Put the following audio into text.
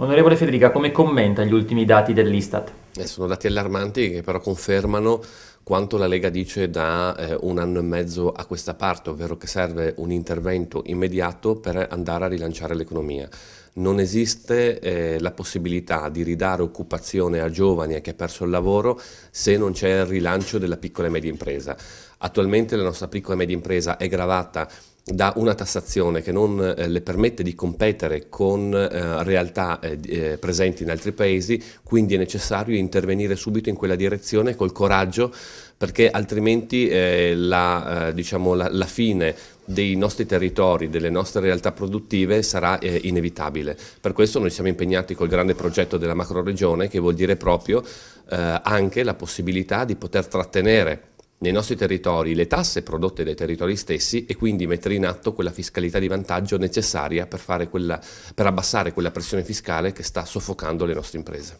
Onorevole Federica, come commenta gli ultimi dati dell'Istat? Eh, sono dati allarmanti che però confermano quanto la Lega dice da eh, un anno e mezzo a questa parte, ovvero che serve un intervento immediato per andare a rilanciare l'economia. Non esiste eh, la possibilità di ridare occupazione a giovani e che ha perso il lavoro se non c'è il rilancio della piccola e media impresa. Attualmente la nostra piccola e media impresa è gravata da una tassazione che non eh, le permette di competere con eh, realtà eh, eh, presenti in altri paesi, quindi è necessario intervenire subito in quella direzione col coraggio perché altrimenti eh, la, eh, diciamo, la, la, fine dei nostri territori, delle nostre realtà produttive sarà inevitabile. Per questo noi siamo impegnati col grande progetto della macro regione che vuol dire proprio anche la possibilità di poter trattenere nei nostri territori le tasse prodotte dai territori stessi e quindi mettere in atto quella fiscalità di vantaggio necessaria per, quella, per abbassare quella pressione fiscale che sta soffocando le nostre imprese.